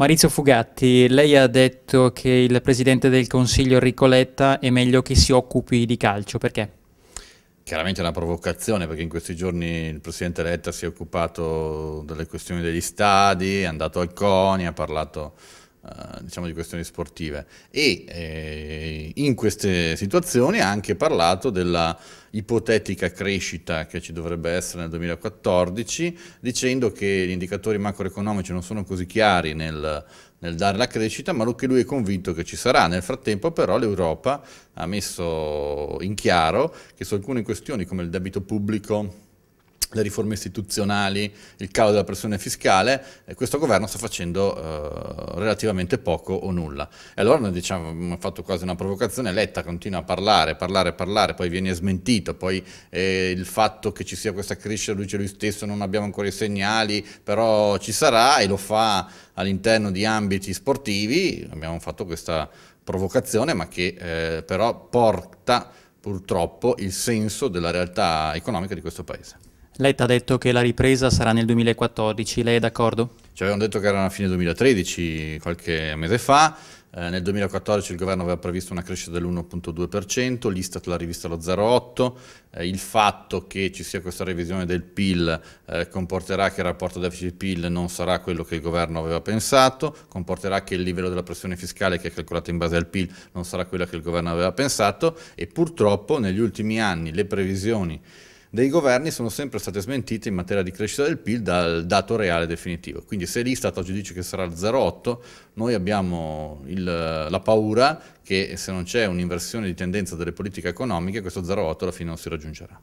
Maurizio Fugatti, lei ha detto che il presidente del Consiglio Enrico Letta è meglio che si occupi di calcio, perché? Chiaramente è una provocazione perché in questi giorni il presidente Letta si è occupato delle questioni degli stadi, è andato al CONI, ha parlato eh, diciamo di questioni sportive e eh, in queste situazioni ha anche parlato della ipotetica crescita che ci dovrebbe essere nel 2014 dicendo che gli indicatori macroeconomici non sono così chiari nel, nel dare la crescita ma che lui è convinto che ci sarà nel frattempo però l'Europa ha messo in chiaro che su alcune questioni come il debito pubblico le riforme istituzionali, il calo della pressione fiscale, eh, questo governo sta facendo eh, relativamente poco o nulla. E allora noi diciamo, abbiamo fatto quasi una provocazione, Letta continua a parlare, parlare, parlare, poi viene smentito, poi eh, il fatto che ci sia questa crescita lui dice lui stesso, non abbiamo ancora i segnali, però ci sarà e lo fa all'interno di ambiti sportivi, abbiamo fatto questa provocazione ma che eh, però porta purtroppo il senso della realtà economica di questo paese. Letta ha detto che la ripresa sarà nel 2014, lei è d'accordo? Ci avevano detto che erano a fine 2013, qualche mese fa, eh, nel 2014 il governo aveva previsto una crescita dell'1.2%, l'Istat l'ha rivista allo 0,8%, eh, il fatto che ci sia questa revisione del PIL eh, comporterà che il rapporto deficit-PIL non sarà quello che il governo aveva pensato, comporterà che il livello della pressione fiscale che è calcolata in base al PIL non sarà quello che il governo aveva pensato e purtroppo negli ultimi anni le previsioni dei governi sono sempre state smentite in materia di crescita del PIL dal dato reale definitivo. Quindi se l'Istat oggi dice che sarà 0,8, noi abbiamo il, la paura che se non c'è un'inversione di tendenza delle politiche economiche, questo 0,8 alla fine non si raggiungerà.